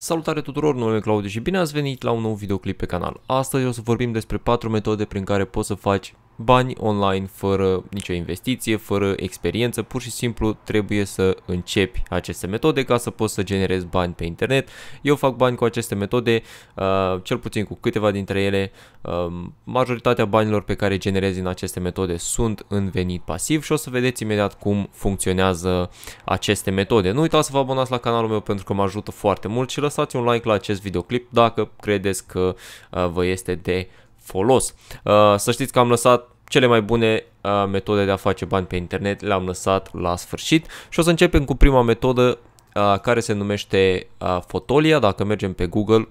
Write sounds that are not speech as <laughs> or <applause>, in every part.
Salutare tuturor, numele Claudiu și bine ați venit la un nou videoclip pe canal. Astăzi o să vorbim despre 4 metode prin care poți să faci bani online fără nicio investiție, fără experiență, pur și simplu trebuie să începi aceste metode ca să poți să generezi bani pe internet. Eu fac bani cu aceste metode, uh, cel puțin cu câteva dintre ele. Uh, majoritatea banilor pe care generez din aceste metode sunt în venit pasiv și o să vedeți imediat cum funcționează aceste metode. Nu uitați să vă abonați la canalul meu pentru că mă ajută foarte mult și lăsați un like la acest videoclip dacă credeți că uh, vă este de folos. Uh, să știți că am lăsat cele mai bune uh, metode de a face bani pe internet le-am lăsat la sfârșit și o să începem cu prima metodă uh, care se numește uh, Fotolia. Dacă mergem pe Google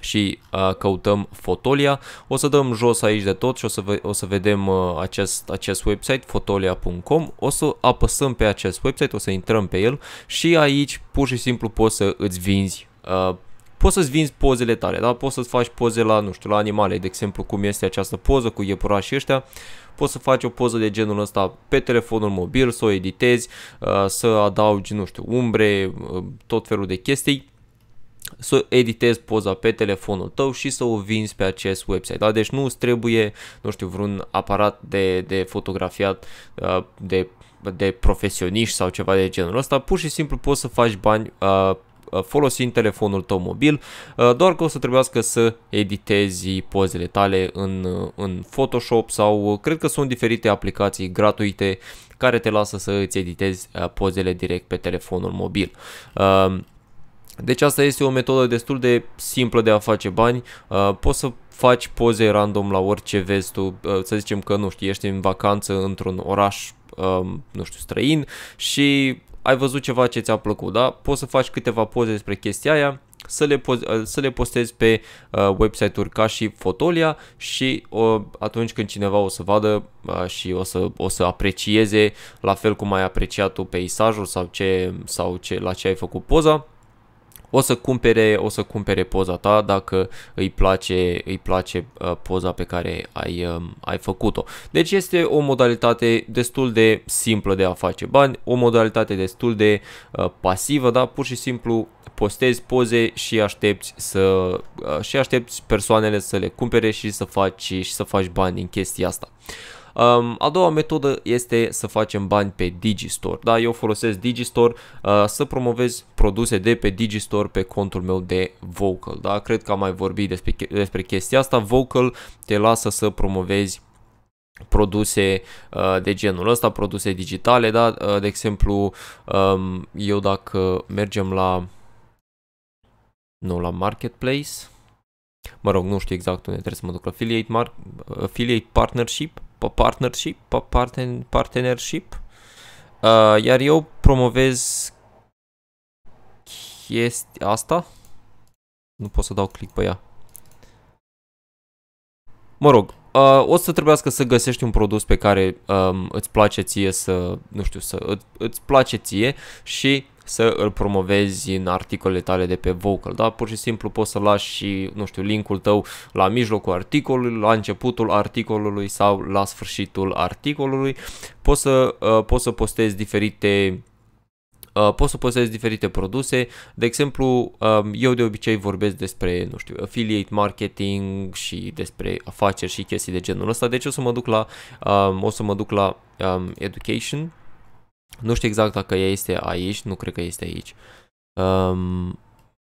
și căutăm Fotolia, o să dăm jos aici de tot și o să, ve- o să vedem acest, acest website fotolia.com, o să apăsăm pe acest website, o să intrăm pe el și aici pur și simplu poți să îți vinzi poți să-ți vinzi pozele tale, da? Poți să-ți faci poze la, nu știu, la animale, de exemplu, cum este această poză cu iepurașii ăștia. Poți să faci o poză de genul ăsta pe telefonul mobil, să o editezi, uh, să adaugi, nu știu, umbre, uh, tot felul de chestii să editezi poza pe telefonul tău și să o vinzi pe acest website. Da? Deci nu îți trebuie, nu știu, vreun aparat de, de fotografiat uh, de, de profesioniști sau ceva de genul ăsta. Pur și simplu poți să faci bani uh, Uh, folosind telefonul tău mobil, uh, doar că o să trebuiască să editezi pozele tale în, uh, în Photoshop sau cred că sunt diferite aplicații gratuite care te lasă să îți editezi pozele direct pe telefonul mobil. Deci asta este o metodă destul de simplă de a face bani. Poți să faci poze random la orice vezi tu, să zicem că nu știu, ești în vacanță într-un oraș nu știu, străin și ai văzut ceva ce ți-a plăcut, da? Poți să faci câteva poze despre chestia aia, să le, uh, să le postezi pe uh, website-uri ca și Fotolia și uh, atunci când cineva o să vadă uh, și o să, o să aprecieze la fel cum ai apreciat tu peisajul sau, ce, sau ce, la ce ai făcut poza, o să cumpere, o să cumpere poza ta dacă îi place, îi place uh, poza pe care ai, uh, ai făcut-o. Deci este o modalitate destul de simplă de a face bani, o modalitate destul de uh, pasivă, da? pur și simplu postezi poze și aștepți să uh, și aștepți persoanele să le cumpere și să faci și să faci bani din chestia asta. Um, a doua metodă este să facem bani pe Digistore. Da, eu folosesc Digistore uh, să promovez produse de pe Digistore pe contul meu de Vocal. Da, cred că am mai vorbit despre, despre chestia asta. Vocal te lasă să promovezi produse uh, de genul ăsta, produse digitale, da? Uh, de exemplu, um, eu dacă mergem la nu la marketplace, mă rog, nu știu exact unde trebuie să mă duc, la affiliate, mar- uh, affiliate partnership, pe partnership, pe parten, partnership. Uh, iar eu promovez chestia asta. Nu pot să dau click pe ea. Mă rog, uh, o să trebuiască să găsești un produs pe care um, îți place ție să, nu știu, să îți place ție și să îl promovezi în articole tale de pe Vocal, da? Pur și simplu poți să lași și, nu știu, linkul tău la mijlocul articolului, la începutul articolului sau la sfârșitul articolului. Poți să, uh, poți să postezi diferite Uh, poți să postezi diferite produse, de exemplu, um, eu de obicei vorbesc despre, nu știu, affiliate marketing și despre afaceri și chestii de genul ăsta, deci o să mă duc la, um, o să mă duc la um, education nu știu exact dacă ea este aici, nu cred că este aici. Um,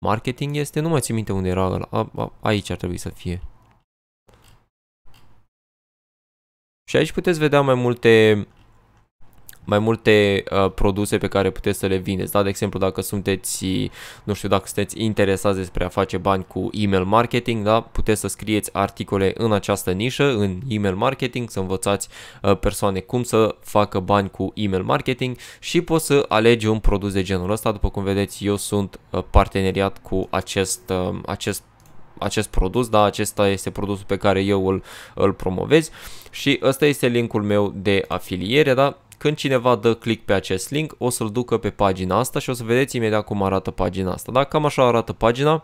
marketing este, nu mai țin minte unde era ăla. A, a, aici ar trebui să fie. Și aici puteți vedea mai multe mai multe uh, produse pe care puteți să le vindeți. Da? De exemplu, dacă sunteți, nu știu, dacă sunteți interesați despre a face bani cu email marketing, da? puteți să scrieți articole în această nișă, în email marketing, să învățați uh, persoane cum să facă bani cu email marketing și poți să alegi un produs de genul ăsta. După cum vedeți, eu sunt uh, parteneriat cu acest, uh, acest acest produs, da, acesta este produsul pe care eu îl, îl promovez și ăsta este linkul meu de afiliere, da, când cineva dă click pe acest link, o să-l ducă pe pagina asta și o să vedeți imediat cum arată pagina asta. Da? Cam așa arată pagina.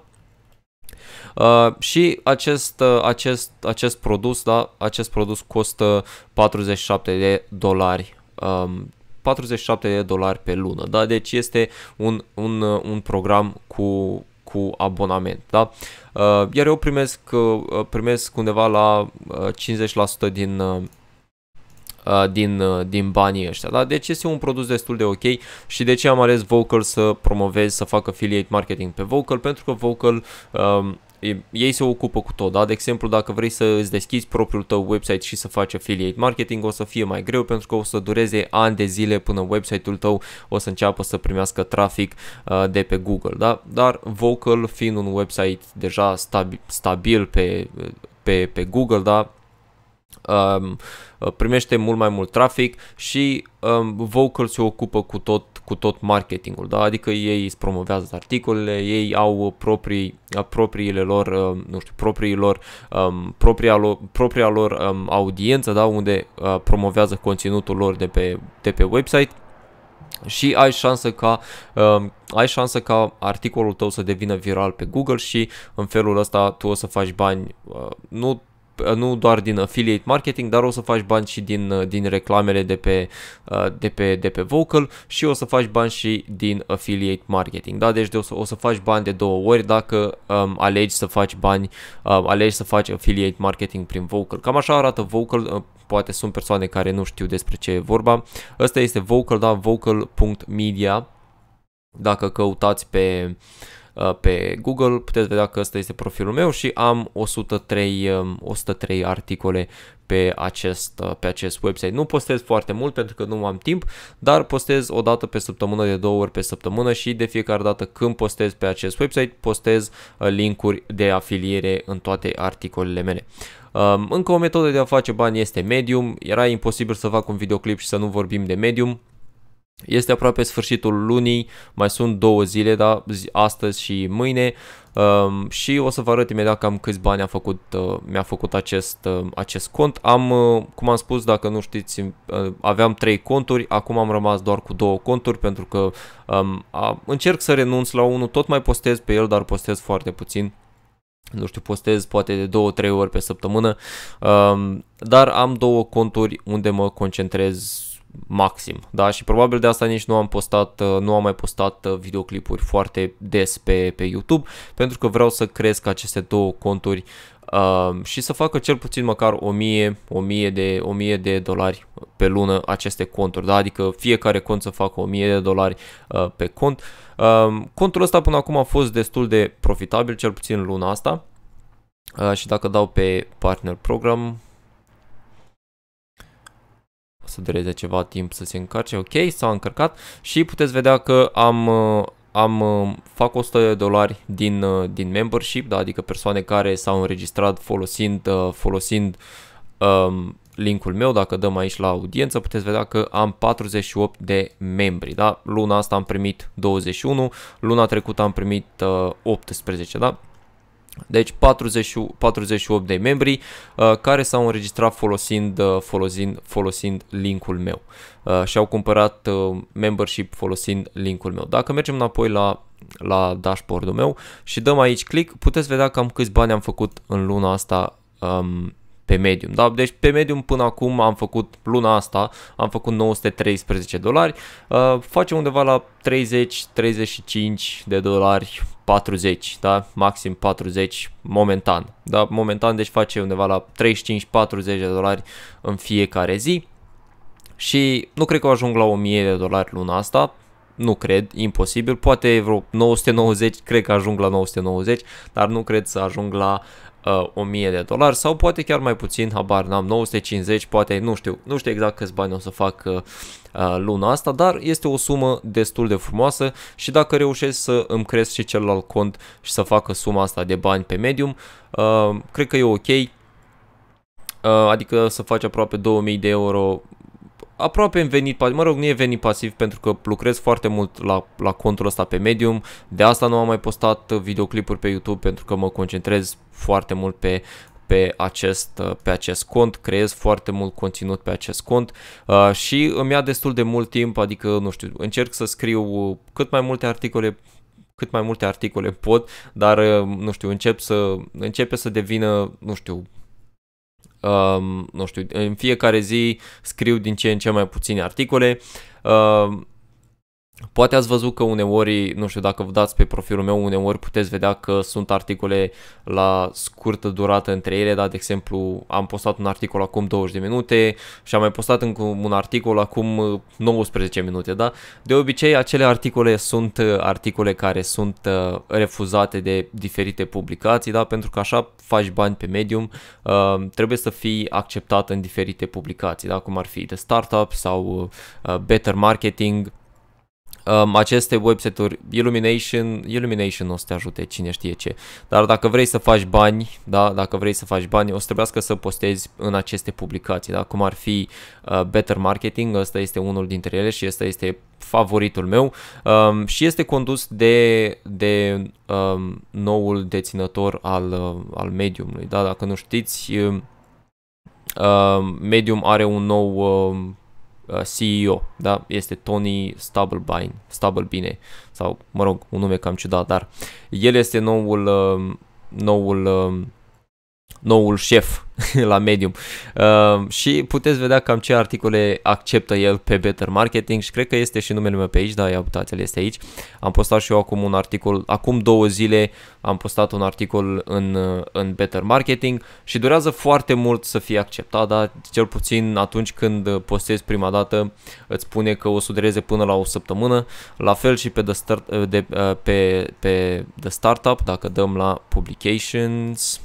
Uh, și acest, uh, acest, acest produs, da, acest produs costă 47 de dolari um, 47 de dolari pe lună, da? Deci este un, un, uh, un program cu, cu abonament, da? Uh, iar eu primesc, uh, primesc undeva la 50% din, Uh, din, uh, din banii ăștia. Da? Deci este un produs destul de ok și de ce am ales Vocal să promovezi, să facă affiliate marketing pe Vocal, pentru că Vocal um, ei se ocupă cu tot, da? De exemplu, dacă vrei să îți deschizi propriul tău website și să faci affiliate marketing, o să fie mai greu pentru că o să dureze ani de zile până website-ul tău o să înceapă să primească trafic uh, de pe Google, da? Dar Vocal fiind un website deja stabil, stabil pe, pe, pe Google, da? um, uh, primește mult mai mult trafic și um, Vocal se ocupă cu tot, cu tot marketingul, da? adică ei îți promovează articolele, ei au proprii, uh, propriile lor, um, nu știu, lor, um, propria lor, propria lor um, audiență, da? unde uh, promovează conținutul lor de pe, de pe website și ai șansă ca um, ai șansă ca articolul tău să devină viral pe Google și în felul ăsta tu o să faci bani uh, nu Uh, nu doar din affiliate marketing, dar o să faci bani și din, uh, din reclamele de pe, uh, de, pe, de pe Vocal și o să faci bani și din affiliate marketing. Da? Deci de o, să, o să faci bani de două ori dacă um, alegi să faci bani, um, alegi să faci affiliate marketing prin Vocal. Cam așa arată Vocal, poate sunt persoane care nu știu despre ce e vorba. Ăsta este Vocal, da? vocal.media dacă căutați pe uh, Uh, pe Google, puteți vedea că ăsta este profilul meu și am 103, 103 um, articole pe acest, uh, pe acest website. Nu postez foarte mult pentru că nu am timp, dar postez o dată pe săptămână, de două ori pe săptămână și de fiecare dată când postez pe acest website, postez uh, linkuri de afiliere în toate articolele mele. Um, încă o metodă de a face bani este Medium, era imposibil să fac un videoclip și să nu vorbim de Medium, este aproape sfârșitul lunii, mai sunt două zile, da, astăzi și mâine um, și o să vă arăt imediat cam câți bani a făcut, uh, mi-a făcut acest, uh, acest cont. Am, uh, cum am spus, dacă nu știți, uh, aveam trei conturi, acum am rămas doar cu două conturi pentru că um, a, încerc să renunț la unul, tot mai postez pe el, dar postez foarte puțin nu știu, postez poate de 2-3 ori pe săptămână, um, dar am două conturi unde mă concentrez maxim, da? Și probabil de asta nici nu am postat, uh, nu am mai postat uh, videoclipuri foarte des pe, pe YouTube, pentru că vreau să cresc aceste două conturi uh, și să facă cel puțin măcar 1000, 1000 de, 1000 de dolari pe lună aceste conturi, da? Adică fiecare cont să facă 1000 de dolari uh, pe cont. Uh, contul ăsta până acum a fost destul de profitabil, cel puțin luna asta. Uh, și dacă dau pe Partner Program, să dureze ceva timp să se încarce, ok, s-a încărcat și puteți vedea că am, uh, am uh, fac 100 de dolari din, uh, din membership, da, adică persoane care s-au înregistrat folosind, folosind um, linkul meu, dacă dăm aici la audiență, puteți vedea că am 48 de membri, da? Luna asta am primit 21, luna trecută am primit uh, 18, da? Deci 40, 48 de membri uh, care s-au înregistrat folosind, uh, folosind, folosind linkul meu uh, și au cumpărat uh, membership folosind linkul meu. Dacă mergem înapoi la, la dashboard-ul meu și dăm aici click, puteți vedea cam câți bani am făcut în luna asta um, pe Medium. Da? Deci pe Medium până acum am făcut luna asta, am făcut 913 dolari, uh, facem undeva la 30-35 de dolari, 40, da? maxim 40 momentan. Da? Momentan deci face undeva la 35-40 de dolari în fiecare zi. Și nu cred că ajung la 1000 de dolari luna asta, nu cred, imposibil, poate vreo 990, cred că ajung la 990, dar nu cred să ajung la uh, 1000 de dolari sau poate chiar mai puțin, habar n-am, 950, poate, nu știu, nu știu exact câți bani o să fac uh, luna asta, dar este o sumă destul de frumoasă și dacă reușesc să îmi cresc și celălalt cont și să facă suma asta de bani pe medium, uh, cred că e ok, uh, adică să faci aproape 2000 de euro aproape în venit pasiv, mă rog, nu e venit pasiv pentru că lucrez foarte mult la, la contul ăsta pe Medium, de asta nu am mai postat videoclipuri pe YouTube pentru că mă concentrez foarte mult pe pe acest, pe acest cont, creez foarte mult conținut pe acest cont uh, și îmi ia destul de mult timp, adică, nu știu, încerc să scriu cât mai multe articole cât mai multe articole pot, dar, uh, nu știu, încep să, începe să devină, nu știu, um, nu știu, în fiecare zi scriu din ce în ce mai puține articole. Uh, Poate ați văzut că uneori, nu știu dacă vă dați pe profilul meu, uneori puteți vedea că sunt articole la scurtă durată între ele, dar de exemplu am postat un articol acum 20 de minute și am mai postat încă un articol acum 19 minute, da? De obicei acele articole sunt uh, articole care sunt uh, refuzate de diferite publicații, da? Pentru că așa faci bani pe Medium, uh, trebuie să fii acceptat în diferite publicații, da? Cum ar fi de startup sau better marketing, um, aceste website-uri, Illumination, Illumination o să te ajute cine știe ce, dar dacă vrei să faci bani, da, dacă vrei să faci bani, o să trebuiască să postezi în aceste publicații, da, cum ar fi uh, Better Marketing, ăsta este unul dintre ele și ăsta este favoritul meu um, și este condus de, de um, noul deținător al, uh, al mediumului, da, dacă nu știți, uh, Medium are un nou uh, Uh, CEO, da? Este Tony Stubblebine, Stubblebine sau, mă rog, un nume cam ciudat, dar el este noul, uh, noul uh, noul șef <laughs> la Medium. Uh, și puteți vedea cam ce articole acceptă el pe Better Marketing și cred că este și numele meu pe aici, da, ia uitați este aici. Am postat și eu acum un articol, acum două zile am postat un articol în, uh, în Better Marketing și durează foarte mult să fie acceptat, dar cel puțin atunci când uh, postezi prima dată îți spune că o să dureze până la o săptămână, la fel și pe The, start, uh, de, pe, pe the Startup, dacă dăm la Publications,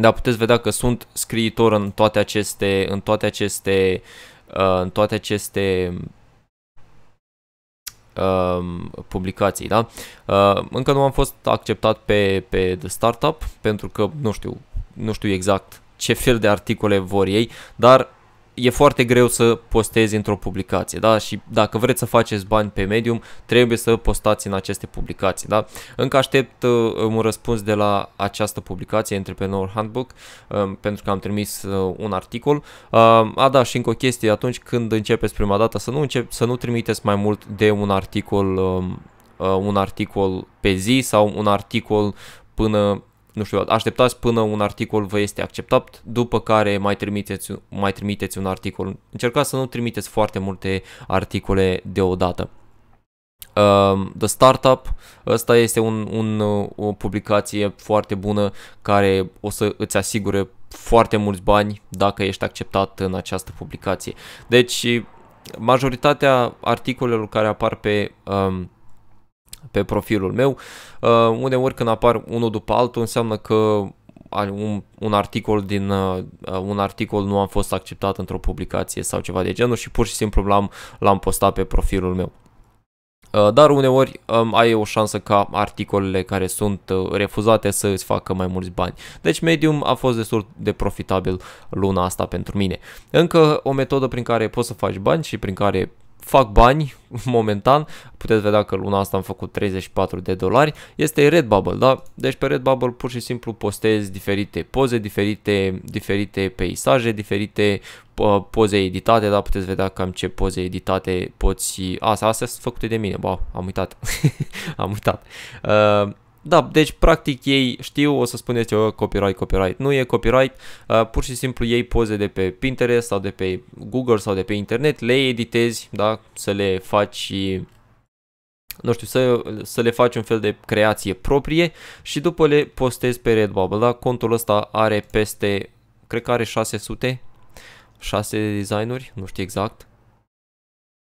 dar puteți vedea că sunt scriitor în toate aceste, în toate aceste, uh, în toate aceste um, publicații, da? Uh, încă nu am fost acceptat pe, pe The Startup pentru că nu știu, nu știu exact ce fel de articole vor ei, dar e foarte greu să postezi într-o publicație, da? Și dacă vreți să faceți bani pe Medium, trebuie să postați în aceste publicații, da? Încă aștept uh, un răspuns de la această publicație, Entrepreneur Handbook, uh, pentru că am trimis uh, un articol. Uh, a, da, și încă o chestie, atunci când începeți prima dată, să nu, încep, să nu trimiteți mai mult de un articol, uh, uh, un articol pe zi sau un articol până nu știu, așteptați până un articol vă este acceptat, după care mai trimiteți, mai trimiteți un articol. Încercați să nu trimiteți foarte multe articole deodată. Uh, The Startup, ăsta este un, un, o publicație foarte bună care o să îți asigure foarte mulți bani dacă ești acceptat în această publicație. Deci, majoritatea articolelor care apar pe um, pe profilul meu. Uh, uneori când apar unul după altul înseamnă că un, un articol din uh, uh, un articol nu a fost acceptat într-o publicație sau ceva de genul și pur și simplu l-am, l-am postat pe profilul meu. Uh, dar uneori um, ai o șansă ca articolele care sunt uh, refuzate să îți facă mai mulți bani. Deci Medium a fost destul de profitabil luna asta pentru mine. Încă o metodă prin care poți să faci bani și prin care fac bani <laughs> momentan, puteți vedea că luna asta am făcut 34 de dolari, este Redbubble, da? Deci pe Redbubble pur și simplu postez diferite poze, diferite, diferite peisaje, diferite poze editate, da? Puteți vedea cam ce poze editate poți... Asta, astea sunt făcute de mine, ba, am uitat, <laughs> am uitat. Uh, da, deci practic ei știu, o să spuneți eu copyright, copyright. Nu e copyright, uh, pur și simplu ei poze de pe Pinterest sau de pe Google sau de pe internet, le editezi, da, să le faci nu știu, să, să le faci un fel de creație proprie și după le postezi pe Redbubble, da? Contul ăsta are peste, cred că are 600, 6 designuri, nu știu exact,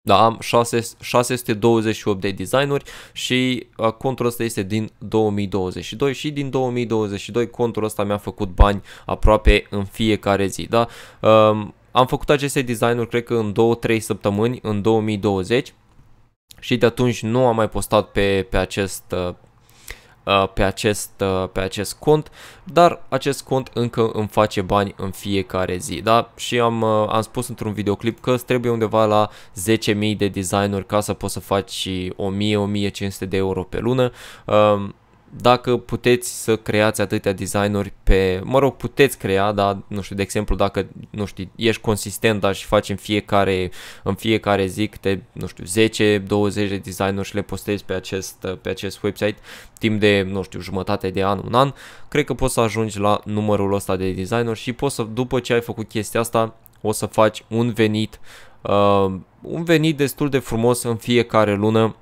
da, am 6, 628 de designuri și uh, contul ăsta este din 2022 și din 2022 contul ăsta mi-a făcut bani aproape în fiecare zi, da? Um, am făcut aceste designuri cred că în 2-3 săptămâni în 2020 și de atunci nu am mai postat pe, pe acest uh, Uh, pe acest, uh, pe acest cont, dar acest cont încă îmi face bani în fiecare zi, da? Și am, uh, am spus într-un videoclip că îți trebuie undeva la 10.000 de designuri ca să poți să faci 1000-1500 de euro pe lună. Um, dacă puteți să creați atâtea designuri pe, mă rog, puteți crea, dar nu știu, de exemplu, dacă, nu știu, ești consistent, dar și faci în fiecare, în fiecare zi câte, nu știu, 10-20 de designuri și le postezi pe acest, pe acest website timp de, nu știu, jumătate de an, un an, cred că poți să ajungi la numărul ăsta de designuri și poți să, după ce ai făcut chestia asta, o să faci un venit, uh, un venit destul de frumos în fiecare lună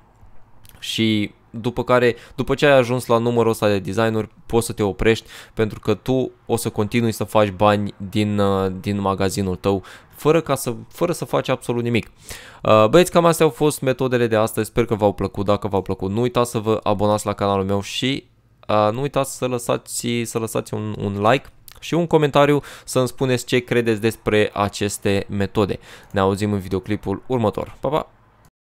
și după care, după ce ai ajuns la numărul ăsta de designuri, poți să te oprești pentru că tu o să continui să faci bani din, uh, din magazinul tău fără, ca să, fără să faci absolut nimic. Uh, băieți, cam astea au fost metodele de astăzi, sper că v-au plăcut, dacă v-au plăcut nu uitați să vă abonați la canalul meu și uh, nu uitați să lăsați, să lăsați un, un like și un comentariu să îmi spuneți ce credeți despre aceste metode. Ne auzim în videoclipul următor. Pa, pa!